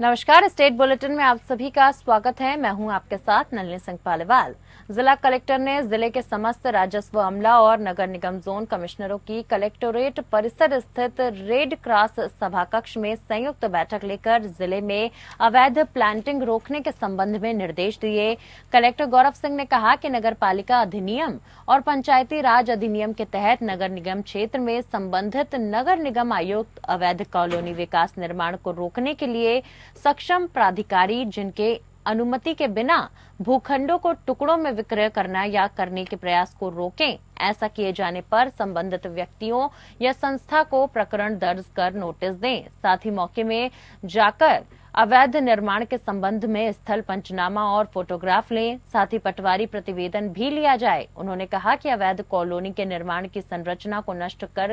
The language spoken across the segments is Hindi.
नमस्कार स्टेट बुलेटिन में आप सभी का स्वागत है मैं हूं आपके साथ नलिनी सिंह पालेवाल जिला कलेक्टर ने जिले के समस्त राजस्व अमला और नगर निगम जोन कमिश्नरों की कलेक्टोरेट परिसर स्थित रेड क्रॉस सभा कक्ष में संयुक्त बैठक लेकर जिले में अवैध प्लांटिंग रोकने के संबंध में निर्देश दिए कलेक्टर गौरव सिंह ने कहा कि नगर पालिका अधिनियम और पंचायती राज अधिनियम के तहत नगर निगम क्षेत्र में संबंधित नगर निगम आयुक्त अवैध कॉलोनी विकास निर्माण को रोकने के लिए सक्षम प्राधिकारी जिनके अनुमति के बिना भूखंडों को टुकड़ों में विक्रय करना या करने के प्रयास को रोकें ऐसा किए जाने पर संबंधित व्यक्तियों या संस्था को प्रकरण दर्ज कर नोटिस दें साथ ही मौके में जाकर अवैध निर्माण के संबंध में स्थल पंचनामा और फोटोग्राफ लें साथ ही पटवारी प्रतिवेदन भी लिया जाए उन्होंने कहा कि अवैध कॉलोनी के निर्माण की संरचना को नष्ट कर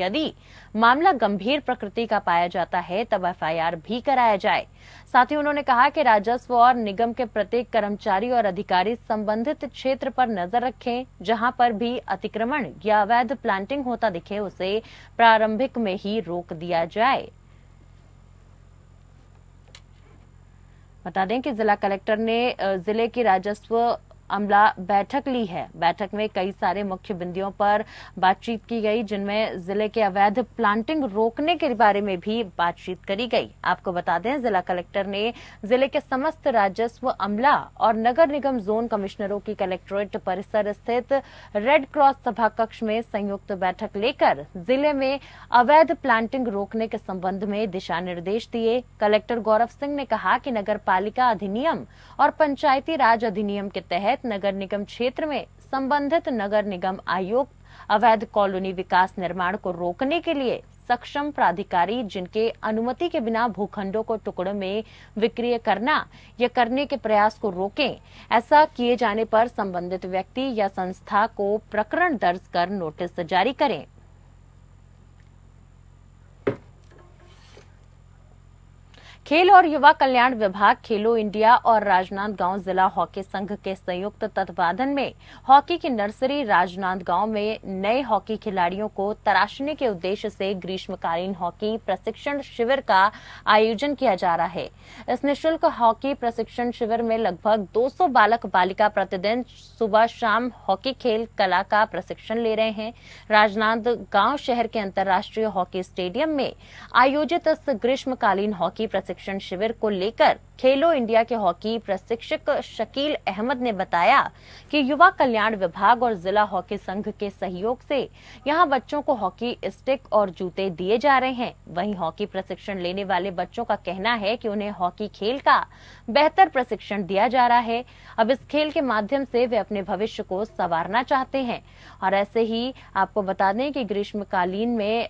यदि मामला गंभीर प्रकृति का पाया जाता है तब एफआईआर भी कराया जाए साथ ही उन्होंने कहा कि राजस्व और निगम के प्रत्येक कर्मचारी और अधिकारी संबंधित क्षेत्र पर नजर रखें जहां पर भी अतिक्रमण या अवैध प्लांटिंग होता दिखे उसे प्रारंभिक में ही रोक दिया जाए बता दें कि जिला कलेक्टर ने जिले के राजस्व अमला बैठक ली है बैठक में कई सारे मुख्य बिंदुओं पर बातचीत की गई जिनमें जिले के अवैध प्लांटिंग रोकने के बारे में भी बातचीत करी गई आपको बता दें जिला कलेक्टर ने जिले के समस्त राजस्व अमला और नगर निगम जोन कमिश्नरों की कलेक्ट्रेट परिसर स्थित रेड क्रॉस सभा कक्ष में संयुक्त बैठक लेकर जिले में अवैध प्लांटिंग रोकने के संबंध में दिशा निर्देश दिए कलेक्टर गौरव सिंह ने कहा कि नगर पालिका अधिनियम और पंचायती राज अधिनियम के तहत नगर निगम क्षेत्र में संबंधित नगर निगम आयोग अवैध कॉलोनी विकास निर्माण को रोकने के लिए सक्षम प्राधिकारी जिनके अनुमति के बिना भूखंडों को टुकड़ों में विक्रय करना या करने के प्रयास को रोकें ऐसा किए जाने पर संबंधित व्यक्ति या संस्था को प्रकरण दर्ज कर नोटिस जारी करें खेल और युवा कल्याण विभाग खेलो इंडिया और राजनांदगांव जिला हॉकी संघ के संयुक्त तत्वाधन में हॉकी की नर्सरी राजनांदगांव में नए हॉकी खिलाड़ियों को तराशने के उद्देश्य से ग्रीष्मकालीन हॉकी प्रशिक्षण शिविर का आयोजन किया जा रहा है इस निःशुल्क हॉकी प्रशिक्षण शिविर में लगभग सौ बालक बालिका प्रतिदिन सुबह शाम हॉकी खेल कला का प्रशिक्षण ले रहे हैं राजनांदगांव शहर के अंतर्राष्ट्रीय हॉकी स्टेडियम में आयोजित इस ग्रीष्मकालीन हॉकी प्रशिक्षण प्रशिक्षण शिविर को लेकर खेलो इंडिया के हॉकी प्रशिक्षक शकील अहमद ने बताया कि युवा कल्याण विभाग और जिला हॉकी संघ के सहयोग से यहां बच्चों को हॉकी स्टिक और जूते दिए जा रहे हैं वहीं हॉकी प्रशिक्षण लेने वाले बच्चों का कहना है कि उन्हें हॉकी खेल का बेहतर प्रशिक्षण दिया जा रहा है अब इस खेल के माध्यम से वे अपने भविष्य को संवारना चाहते हैं और ऐसे ही आपको बता दें कि ग्रीष्मकालीन में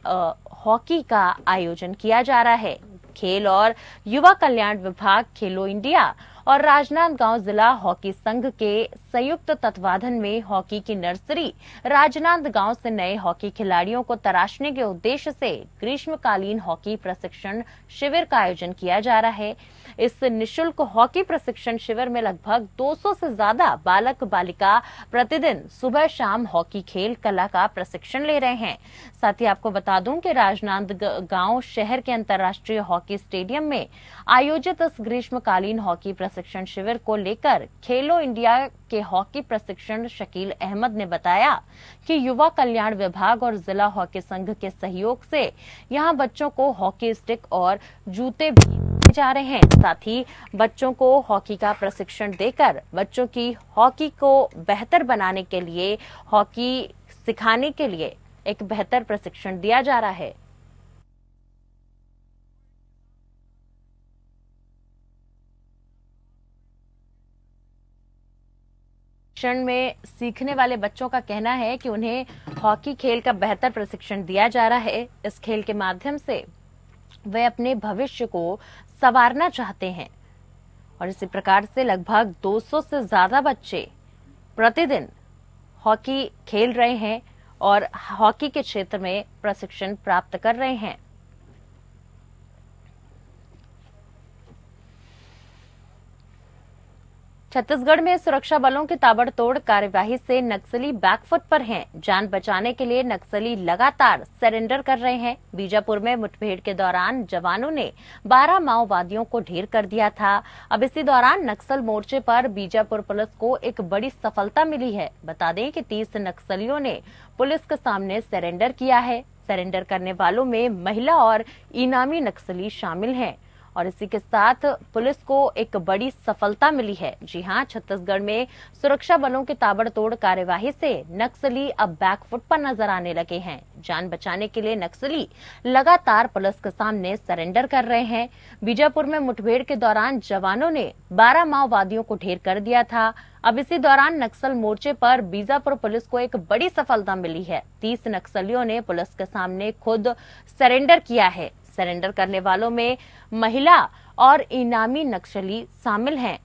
हॉकी का आयोजन किया जा रहा है खेल और युवा कल्याण विभाग खेलो इंडिया और राजनांदगांव जिला हॉकी संघ के संयुक्त तत्वाधान में हॉकी की नर्सरी राजनांदगांव से नए हॉकी खिलाड़ियों को तराशने के उद्देश्य से ग्रीष्मकालीन हॉकी प्रशिक्षण शिविर का आयोजन किया जा रहा है इस निशुल्क हॉकी प्रशिक्षण शिविर में लगभग 200 से ज्यादा बालक बालिका प्रतिदिन सुबह शाम हॉकी खेल कला का प्रशिक्षण ले रहे हैं साथ ही आपको बता दूं कि गांव शहर के अंतर्राष्ट्रीय हॉकी स्टेडियम में आयोजित इस ग्रीष्मकालीन हॉकी प्रशिक्षण शिविर को लेकर खेलो इंडिया के हॉकी प्रशिक्षण शकील अहमद ने बताया कि युवा कल्याण विभाग और जिला हॉकी संघ के सहयोग से यहां बच्चों को हॉकी स्टिक और जूते भी जा रहे हैं साथ ही बच्चों को हॉकी का प्रशिक्षण देकर बच्चों की हॉकी को बेहतर बनाने के लिए हॉकी सिखाने के लिए एक बेहतर प्रशिक्षण दिया जा रहा है में सीखने वाले बच्चों का कहना है कि उन्हें हॉकी खेल का बेहतर प्रशिक्षण दिया जा रहा है इस खेल के माध्यम से वे अपने भविष्य को संवारना चाहते हैं और इसी प्रकार से लगभग 200 से ज्यादा बच्चे प्रतिदिन हॉकी खेल रहे हैं और हॉकी के क्षेत्र में प्रशिक्षण प्राप्त कर रहे हैं छत्तीसगढ़ में सुरक्षा बलों की ताबड़तोड़ कार्यवाही से नक्सली बैकफुट पर हैं। जान बचाने के लिए नक्सली लगातार सरेंडर कर रहे हैं बीजापुर में मुठभेड़ के दौरान जवानों ने 12 माओवादियों को ढेर कर दिया था अब इसी दौरान नक्सल मोर्चे पर बीजापुर पुलिस को एक बड़ी सफलता मिली है बता दें कि तीस नक्सलियों ने पुलिस के सामने सरेंडर किया है सरेंडर करने वालों में महिला और इनामी नक्सली शामिल है और इसी के साथ पुलिस को एक बड़ी सफलता मिली है जी हाँ छत्तीसगढ़ में सुरक्षा बलों की ताबड़तोड़ कार्यवाही से नक्सली अब बैकफुट पर नजर आने लगे हैं जान बचाने के लिए नक्सली लगातार पुलिस के सामने सरेंडर कर रहे हैं बीजापुर में मुठभेड़ के दौरान जवानों ने बारह माओवादियों को ढेर कर दिया था अब इसी दौरान नक्सल मोर्चे पर बीजापुर पुलिस को एक बड़ी सफलता मिली है तीस नक्सलियों ने पुलिस के सामने खुद सरेंडर किया है सरेंडर करने वालों में महिला और इनामी नक्सली शामिल हैं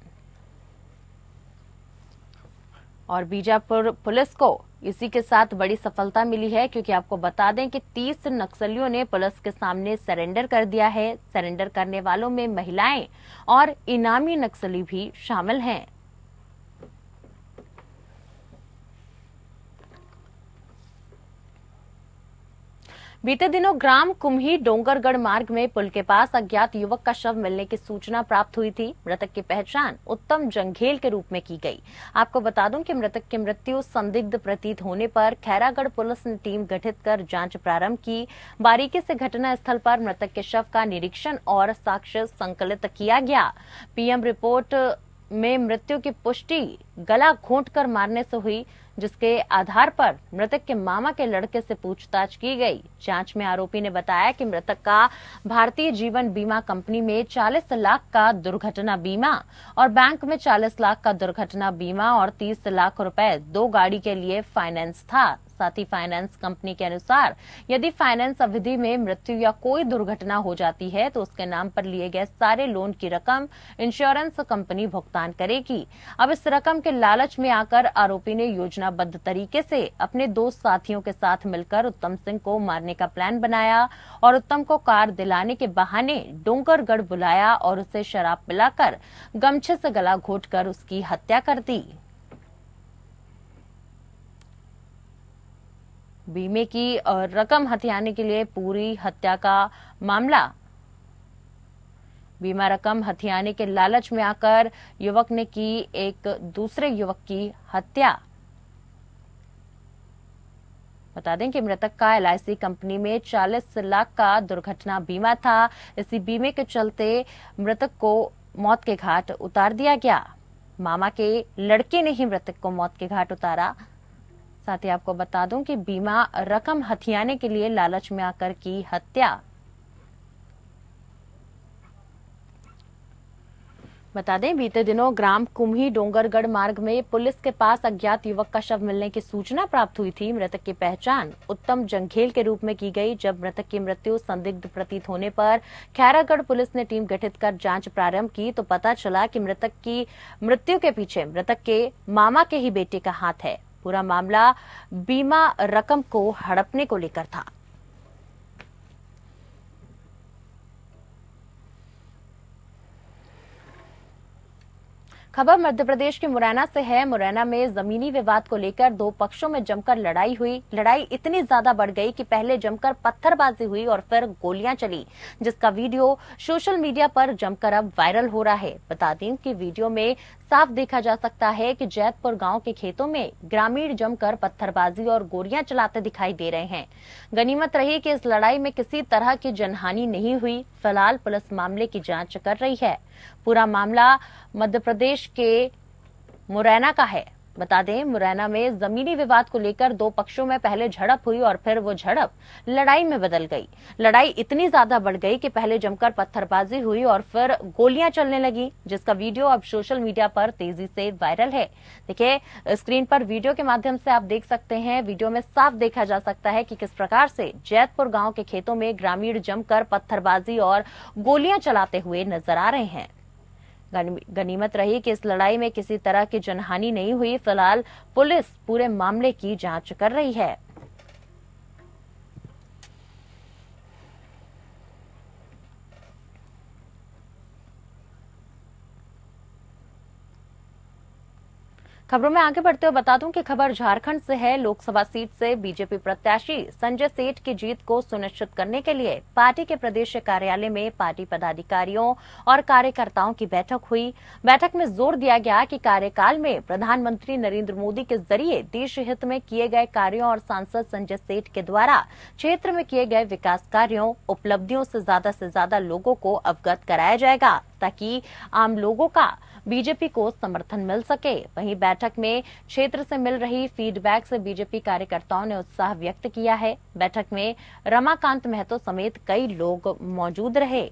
और बीजापुर पुलिस को इसी के साथ बड़ी सफलता मिली है क्योंकि आपको बता दें कि 30 नक्सलियों ने पुलिस के सामने सरेंडर कर दिया है सरेंडर करने वालों में महिलाएं और इनामी नक्सली भी शामिल हैं बीते दिनों ग्राम कुम्ही डोंगरगढ़ मार्ग में पुल के पास अज्ञात युवक का शव मिलने की सूचना प्राप्त हुई थी मृतक की पहचान उत्तम जंघेल के रूप में की गई आपको बता दूं कि मृतक की मृत्यु संदिग्ध प्रतीत होने पर खैरागढ़ पुलिस ने टीम गठित कर जांच प्रारंभ की बारीकी से घटना स्थल पर मृतक के शव का निरीक्षण और साक्ष्य संकलित किया गया पीएम रिपोर्ट में मृत्यु की पुष्टि गला घोट कर मारने से हुई जिसके आधार पर मृतक के मामा के लड़के से पूछताछ की गई जांच में आरोपी ने बताया कि मृतक का भारतीय जीवन बीमा कंपनी में 40 लाख का दुर्घटना बीमा और बैंक में 40 लाख का दुर्घटना बीमा और 30 लाख रुपए दो गाड़ी के लिए फाइनेंस था साथ ही फाइनेंस कंपनी के अनुसार यदि फाइनेंस अवधि में मृत्यु या कोई दुर्घटना हो जाती है तो उसके नाम पर लिए गए सारे लोन की रकम इंश्योरेंस कंपनी भुगतान करेगी अब इस रकम के लालच में आकर आरोपी ने योजनाबद्ध तरीके से अपने दो साथियों के साथ मिलकर उत्तम सिंह को मारने का प्लान बनाया और उत्तम को कार दिलाने के बहाने डोंगरगढ़ बुलाया और उसे शराब पिलाकर गमछे से गला घोटकर उसकी हत्या कर दी बीमे की रकम हथियाने के लिए पूरी हत्या का मामला बीमा रकम हथियाने के लालच में आकर युवक ने की एक दूसरे युवक की हत्या बता दें कि मृतक का एलआईसी कंपनी में 40 लाख का दुर्घटना बीमा था इसी बीमे के चलते मृतक को मौत के घाट उतार दिया गया मामा के लड़के ने ही मृतक को मौत के घाट उतारा साथ ही आपको बता दूं कि बीमा रकम हथियाने के लिए लालच में आकर की हत्या बता दें बीते दिनों ग्राम कुम्ही डोंगरगढ़ मार्ग में पुलिस के पास अज्ञात युवक का शव मिलने की सूचना प्राप्त हुई थी मृतक की पहचान उत्तम जंघेल के रूप में की गई जब मृतक की मृत्यु संदिग्ध प्रतीत होने पर खैरागढ़ पुलिस ने टीम गठित कर जांच प्रारंभ की तो पता चला कि मृतक की मृत्यु के पीछे मृतक के मामा के ही बेटे का हाथ है पूरा मामला बीमा रकम को हड़पने को लेकर था खबर मध्य प्रदेश के मुरैना से है मुरैना में जमीनी विवाद को लेकर दो पक्षों में जमकर लड़ाई हुई लड़ाई इतनी ज्यादा बढ़ गई कि पहले जमकर पत्थरबाजी हुई और फिर गोलियां चली जिसका वीडियो सोशल मीडिया पर जमकर अब वायरल हो रहा है बता दें कि वीडियो में साफ देखा जा सकता है कि जैतपुर गांव के खेतों में ग्रामीण जमकर पत्थरबाजी और गोलियां चलाते दिखाई दे रहे हैं गनीमत रही कि इस लड़ाई में किसी तरह की जनहानि नहीं हुई फिलहाल पुलिस मामले की जांच कर रही है पूरा मामला मध्य प्रदेश के मुरैना का है बता दें मुरैना में जमीनी विवाद को लेकर दो पक्षों में पहले झड़प हुई और फिर वो झड़प लड़ाई में बदल गई लड़ाई इतनी ज्यादा बढ़ गई कि पहले जमकर पत्थरबाजी हुई और फिर गोलियां चलने लगी जिसका वीडियो अब सोशल मीडिया पर तेजी से वायरल है देखिए स्क्रीन पर वीडियो के माध्यम से आप देख सकते हैं वीडियो में साफ देखा जा सकता है कि किस प्रकार से जैतपुर गांव के खेतों में ग्रामीण जमकर पत्थरबाजी और गोलियां चलाते हुए नजर आ रहे हैं गनीमत रही कि इस लड़ाई में किसी तरह की जनहानि नहीं हुई फिलहाल पुलिस पूरे मामले की जांच कर रही है खबरों में आगे बढ़ते हुए बता दूं कि खबर झारखंड से है लोकसभा सीट से बीजेपी प्रत्याशी संजय सेठ की जीत को सुनिश्चित करने के लिए पार्टी के प्रदेश कार्यालय में पार्टी पदाधिकारियों और कार्यकर्ताओं की बैठक हुई बैठक में जोर दिया गया कि कार्यकाल में प्रधानमंत्री नरेंद्र मोदी के जरिए देश हित में किए गए कार्यों और सांसद संजय सेठ के द्वारा क्षेत्र में किए गए विकास कार्यों उपलब्धियों से ज्यादा से ज्यादा लोगों को अवगत कराया जाएगा ताकि आम लोगों का बीजेपी को समर्थन मिल सके वहीं बैठक में क्षेत्र से मिल रही फीडबैक से बीजेपी कार्यकर्ताओं ने उत्साह व्यक्त किया है बैठक में रमाकांत महतो समेत कई लोग मौजूद रहे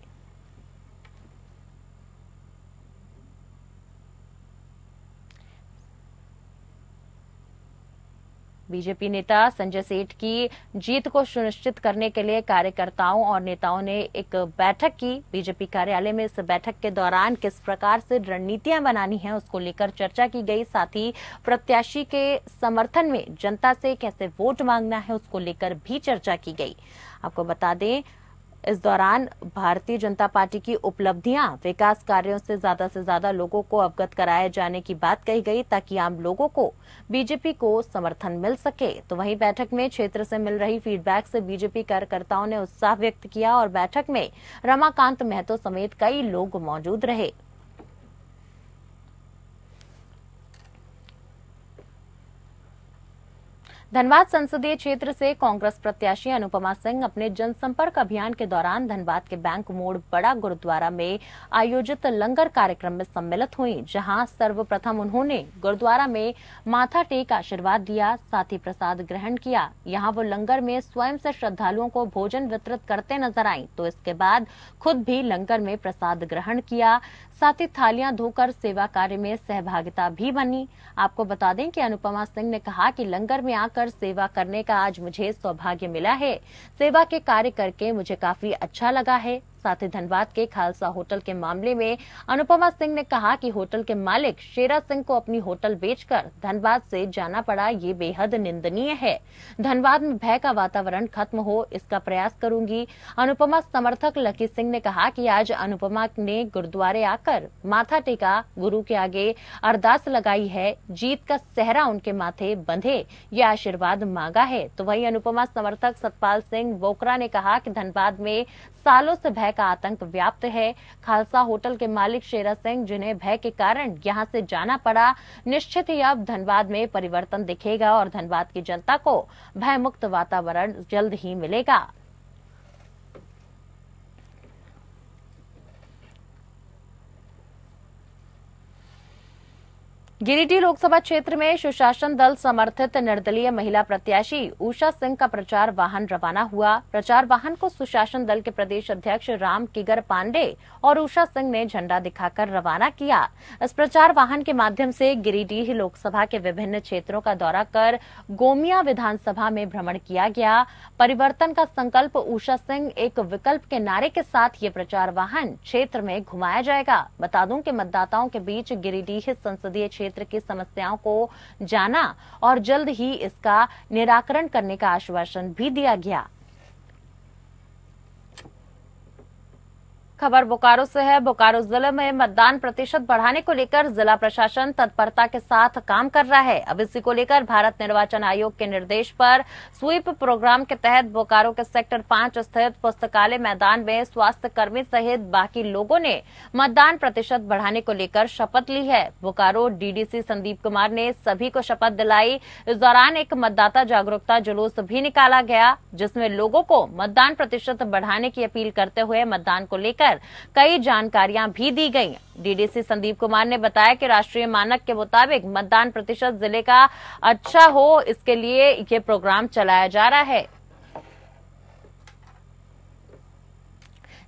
बीजेपी नेता संजय सेठ की जीत को सुनिश्चित करने के लिए कार्यकर्ताओं और नेताओं ने एक बैठक की बीजेपी कार्यालय में इस बैठक के दौरान किस प्रकार से रणनीतियां बनानी है उसको लेकर चर्चा की गई साथ ही प्रत्याशी के समर्थन में जनता से कैसे वोट मांगना है उसको लेकर भी चर्चा की गई आपको बता दें इस दौरान भारतीय जनता पार्टी की उपलब्धियां विकास कार्यों से ज्यादा से ज्यादा लोगों को अवगत कराए जाने की बात कही गई ताकि आम लोगों को बीजेपी को समर्थन मिल सके तो वहीं बैठक में क्षेत्र से मिल रही फीडबैक से बीजेपी कार्यकर्ताओं ने उत्साह व्यक्त किया और बैठक में रमाकांत महतो समेत कई लोग मौजूद रहे धनबाद संसदीय क्षेत्र से कांग्रेस प्रत्याशी अनुपमा सिंह अपने जनसंपर्क अभियान के दौरान धनबाद के बैंक मोड़ बड़ा गुरुद्वारा में आयोजित लंगर कार्यक्रम में सम्मिलित हुई जहां सर्वप्रथम उन्होंने गुरुद्वारा में माथा टेक आशीर्वाद दिया साथ ही प्रसाद ग्रहण किया यहां वो लंगर में स्वयं से श्रद्धालुओं को भोजन वितरित करते नजर आई तो इसके बाद खुद भी लंगर में प्रसाद ग्रहण किया साथ ही थालियां धोकर सेवा कार्य में सहभागिता भी बनी आपको बता दें कि अनुपमा सिंह ने कहा कि लंगर में आकर बढ़कर सेवा करने का आज मुझे सौभाग्य मिला है सेवा के कार्य करके मुझे काफी अच्छा लगा है साथ ही धनबाद के खालसा होटल के मामले में अनुपमा सिंह ने कहा कि होटल के मालिक शेरा सिंह को अपनी होटल बेचकर धनबाद से जाना पड़ा ये बेहद निंदनीय है धनबाद में भय का वातावरण खत्म हो इसका प्रयास करूंगी अनुपमा समर्थक लकी सिंह ने कहा कि आज अनुपमा ने गुरुद्वारे आकर माथा टेका गुरु के आगे अरदास लगाई है जीत का सहरा उनके माथे बंधे यह आशीर्वाद मांगा है तो वही अनुपमा समर्थक सतपाल सिंह बोकरा ने कहा कि धनबाद में सालों से भय का आतंक व्याप्त है खालसा होटल के मालिक शेरा सिंह जिन्हें भय के कारण यहाँ से जाना पड़ा निश्चित ही अब धनबाद में परिवर्तन दिखेगा और धनबाद की जनता को भयमुक्त वातावरण जल्द ही मिलेगा गिरिडीह लोकसभा क्षेत्र में सुशासन दल समर्थित निर्दलीय महिला प्रत्याशी उषा सिंह का प्रचार वाहन रवाना हुआ प्रचार वाहन को सुशासन दल के प्रदेश अध्यक्ष राम किगर पांडे और उषा सिंह ने झंडा दिखाकर रवाना किया इस प्रचार वाहन के माध्यम से गिरिडीह लोकसभा के विभिन्न क्षेत्रों का दौरा कर गोमिया विधानसभा में भ्रमण किया गया परिवर्तन का संकल्प उषा सिंह एक विकल्प के नारे के साथ ये प्रचार वाहन क्षेत्र में घुमाया जाएगा बता दूं कि मतदाताओं के बीच गिरिडीह संसदीय क्षेत्र की समस्याओं को जाना और जल्द ही इसका निराकरण करने का आश्वासन भी दिया गया खबर बोकारो से है बोकारो जिले में मतदान प्रतिशत बढ़ाने को लेकर जिला प्रशासन तत्परता के साथ काम कर रहा है अब इसी को लेकर भारत निर्वाचन आयोग के निर्देश पर स्वीप प्रोग्राम के तहत बोकारो के सेक्टर पांच स्थित पुस्तकालय मैदान में स्वास्थ्य कर्मी सहित बाकी लोगों ने मतदान प्रतिशत बढ़ाने को लेकर शपथ ली है बोकारो डीडीसी संदीप कुमार ने सभी को शपथ दिलाई इस दौरान एक मतदाता जागरूकता जुलूस भी निकाला गया जिसमें लोगों को मतदान प्रतिशत बढ़ाने की अपील करते हुए मतदान को लेकर लेकर कई जानकारियां भी दी गई डीडीसी संदीप कुमार ने बताया कि राष्ट्रीय मानक के मुताबिक मतदान प्रतिशत जिले का अच्छा हो इसके लिए ये प्रोग्राम चलाया जा रहा है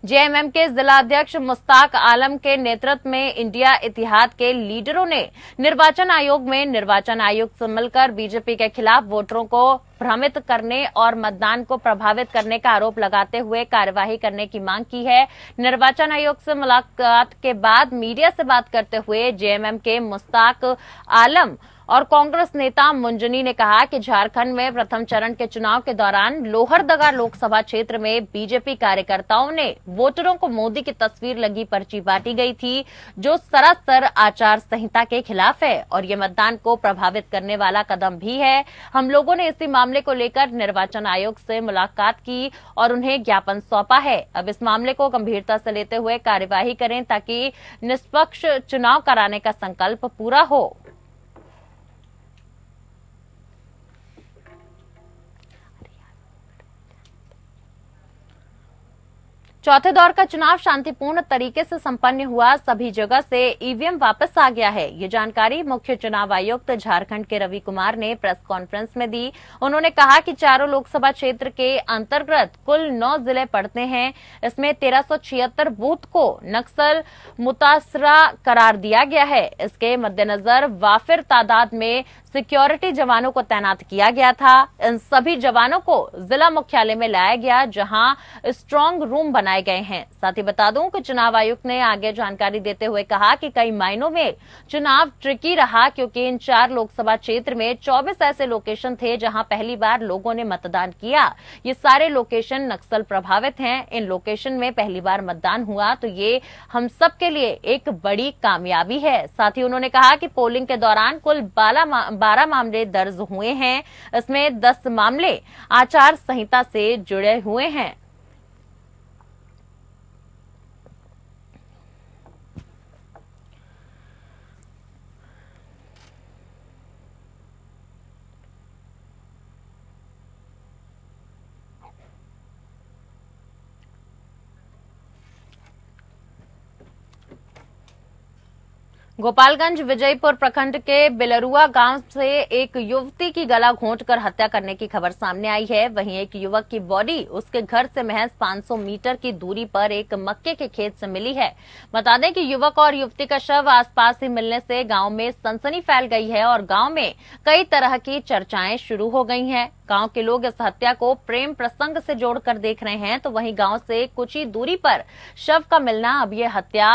जेएमएम के जिलाध्यक्ष मुस्ताक आलम के नेतृत्व में इंडिया इतिहाद के लीडरों ने निर्वाचन आयोग में निर्वाचन आयोग से मिलकर बीजेपी के खिलाफ वोटरों को भ्रमित करने और मतदान को प्रभावित करने का आरोप लगाते हुए कार्यवाही करने की मांग की है निर्वाचन आयोग से मुलाकात के बाद मीडिया से बात करते हुए जेएमएम के मुस्ताक आलम और कांग्रेस नेता मुंजनी ने कहा कि झारखंड में प्रथम चरण के चुनाव के दौरान लोहरदगा लोकसभा क्षेत्र में बीजेपी कार्यकर्ताओं ने वोटरों को मोदी की तस्वीर लगी पर्ची बांटी गई थी जो सरासर आचार संहिता के खिलाफ है और ये मतदान को प्रभावित करने वाला कदम भी है हम लोगों ने इसी मामले को लेकर निर्वाचन आयोग से मुलाकात की और उन्हें ज्ञापन सौंपा है अब इस मामले को गंभीरता से लेते हुए कार्यवाही करें ताकि निष्पक्ष चुनाव कराने का संकल्प पूरा हो चौथे दौर का चुनाव शांतिपूर्ण तरीके से संपन्न हुआ सभी जगह से ईवीएम वापस आ गया है ये जानकारी मुख्य चुनाव आयुक्त झारखंड के रवि कुमार ने प्रेस कॉन्फ्रेंस में दी उन्होंने कहा कि चारों लोकसभा क्षेत्र के अंतर्गत कुल नौ जिले पड़ते हैं इसमें तेरह बूथ को नक्सल मुतासरा करार दिया गया है इसके मद्देनजर वाफिर तादाद में सिक्योरिटी जवानों को तैनात किया गया था इन सभी जवानों को जिला मुख्यालय में लाया गया जहां स्ट्रांग रूम बनाए गए हैं साथ ही बता दूं कि चुनाव आयुक्त ने आगे जानकारी देते हुए कहा कि कई मायनों में चुनाव ट्रिकी रहा क्योंकि इन चार लोकसभा क्षेत्र में चौबीस ऐसे लोकेशन थे जहां पहली बार लोगों ने मतदान किया ये सारे लोकेशन नक्सल प्रभावित हैं इन लोकेशन में पहली बार मतदान हुआ तो ये हम सबके लिए एक बड़ी कामयाबी है साथ ही उन्होंने कहा कि पोलिंग के दौरान कुल बारह बारह मामले दर्ज हुए हैं इसमें दस मामले आचार संहिता से जुड़े हुए हैं गोपालगंज विजयपुर प्रखंड के बिलरुआ गांव से एक युवती की गला घोंटकर हत्या करने की खबर सामने आई है वहीं एक युवक की बॉडी उसके घर से महज 500 मीटर की दूरी पर एक मक्के के खेत से मिली है बता दें कि युवक और युवती का शव आसपास ही मिलने से गांव में सनसनी फैल गई है और गांव में कई तरह की चर्चाएं शुरू हो गई हैं गांव के लोग इस हत्या को प्रेम प्रसंग से जोड़कर देख रहे हैं तो वहीं गांव से कुछ ही दूरी पर शव का मिलना अब यह हत्या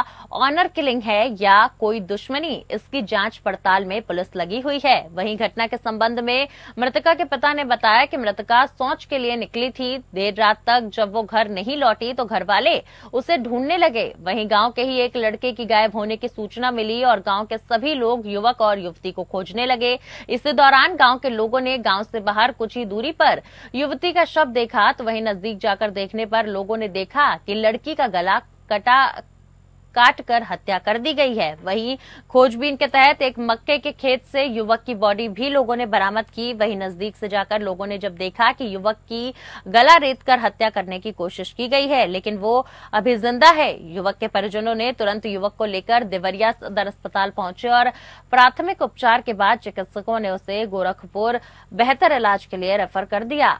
ऑनर किलिंग है या कोई दुश्मनी इसकी जांच पड़ताल में पुलिस लगी हुई है वहीं घटना के संबंध में मृतका के पिता ने बताया कि मृतका सोच के लिए निकली थी देर रात तक जब वो घर नहीं लौटी तो घर वाले उसे ढूंढने लगे वहीं गांव के ही एक लड़के की गायब होने की सूचना मिली और गांव के सभी लोग युवक और युवती को खोजने लगे इसी दौरान गांव के लोगों ने गांव से बाहर कुछ की दूरी पर युवती का शव देखा तो वहीं नजदीक जाकर देखने पर लोगों ने देखा कि लड़की का गला कटा काट कर हत्या कर दी गई है वहीं खोजबीन के तहत एक मक्के के खेत से युवक की बॉडी भी लोगों ने बरामद की वहीं नजदीक से जाकर लोगों ने जब देखा कि युवक की गला रेत कर हत्या करने की कोशिश की गई है लेकिन वो अभी जिंदा है युवक के परिजनों ने तुरंत युवक को लेकर देवरिया सदर अस्पताल पहुंचे और प्राथमिक उपचार के बाद चिकित्सकों ने उसे गोरखपुर बेहतर इलाज के लिए रेफर कर दिया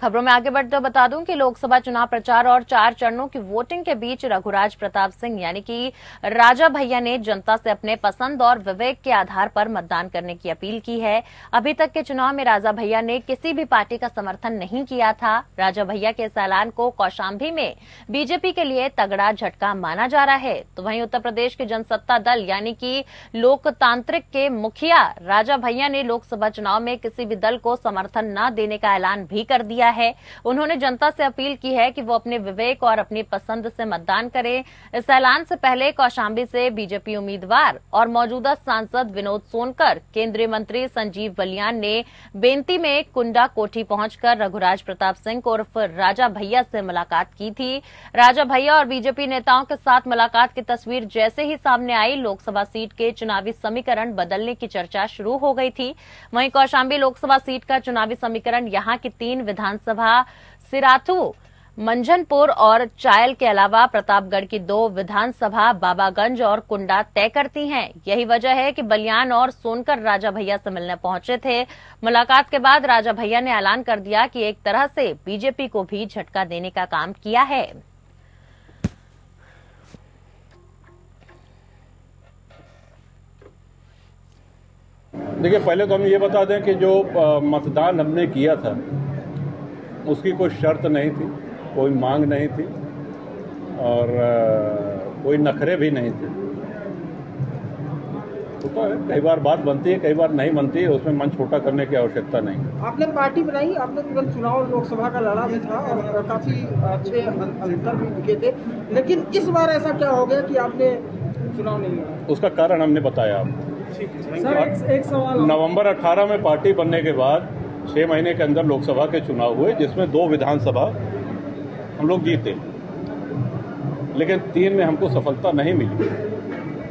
खबरों में आगे बढ़ते बता दूं कि लोकसभा चुनाव प्रचार और चार चरणों की वोटिंग के बीच रघुराज प्रताप सिंह यानी कि राजा भैया ने जनता से अपने पसंद और विवेक के आधार पर मतदान करने की अपील की है अभी तक के चुनाव में राजा भैया ने किसी भी पार्टी का समर्थन नहीं किया था राजा भैया के इस ऐलान को कौशाम्बी में बीजेपी के लिए तगड़ा झटका माना जा रहा है तो वहीं उत्तर प्रदेश के जनसत्ता दल यानी कि लोकतांत्रिक के मुखिया राजा भैया ने लोकसभा चुनाव में किसी भी दल को समर्थन न देने का ऐलान भी कर दिया किया है उन्होंने जनता से अपील की है कि वो अपने विवेक और अपनी पसंद से मतदान करें इस ऐलान से पहले कौशाम्बी से बीजेपी उम्मीदवार और मौजूदा सांसद विनोद सोनकर केंद्रीय मंत्री संजीव बलियान ने बेंती में कुंडा कोठी पहुंचकर रघुराज प्रताप सिंह उर्फ राजा भैया से मुलाकात की थी राजा भैया और बीजेपी नेताओं के साथ मुलाकात की तस्वीर जैसे ही सामने आई लोकसभा सीट के चुनावी समीकरण बदलने की चर्चा शुरू हो गई थी वहीं कौशाम्बी लोकसभा सीट का चुनावी समीकरण यहां की तीन विधान विधानसभा सिराथू मंजनपुर और चायल के अलावा प्रतापगढ़ की दो विधानसभा बाबागंज और कुंडा तय करती हैं यही वजह है कि बलियान और सोनकर राजा भैया से मिलने पहुंचे थे मुलाकात के बाद राजा भैया ने ऐलान कर दिया कि एक तरह से बीजेपी को भी झटका देने का काम किया है देखिए पहले तो हम ये बता दें कि जो मतदान हमने किया था उसकी कोई शर्त नहीं थी कोई मांग नहीं थी और कोई नखरे भी नहीं थे होता तो है कई बार बात बनती है कई बार नहीं बनती है उसमें मन छोटा करने की आवश्यकता नहीं आपने पार्टी बनाई आपने तुरंत चुनाव लोकसभा का लड़ा भी था और काफ़ी अच्छे अं-, अंतर भी दिखे थे लेकिन इस बार ऐसा क्या हो गया कि आपने चुनाव नहीं लड़ा उसका कारण हमने बताया आपको एक, एक सवाल नवंबर 18 में पार्टी बनने के बाद छः महीने के अंदर लोकसभा के चुनाव हुए जिसमें दो विधानसभा हम लोग जीते लेकिन तीन में हमको सफलता नहीं मिली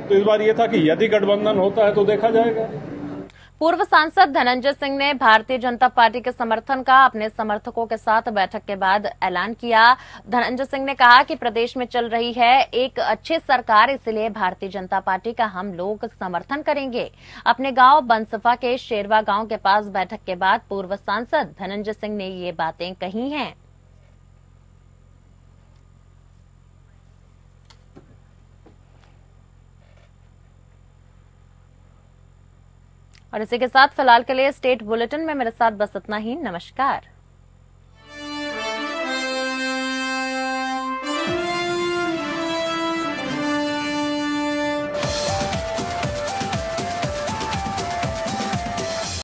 तो इस बार ये था कि यदि गठबंधन होता है तो देखा जाएगा पूर्व सांसद धनंजय सिंह ने भारतीय जनता पार्टी के समर्थन का अपने समर्थकों के साथ बैठक के बाद ऐलान किया धनंजय सिंह ने कहा कि प्रदेश में चल रही है एक अच्छी सरकार इसलिए भारतीय जनता पार्टी का हम लोग समर्थन करेंगे अपने गांव बनसफा के शेरवा गांव के पास बैठक के बाद पूर्व सांसद धनंजय सिंह ने ये बातें कही हैं और इसी के साथ फिलहाल के लिए स्टेट बुलेटिन में मेरे साथ बस इतना ही नमस्कार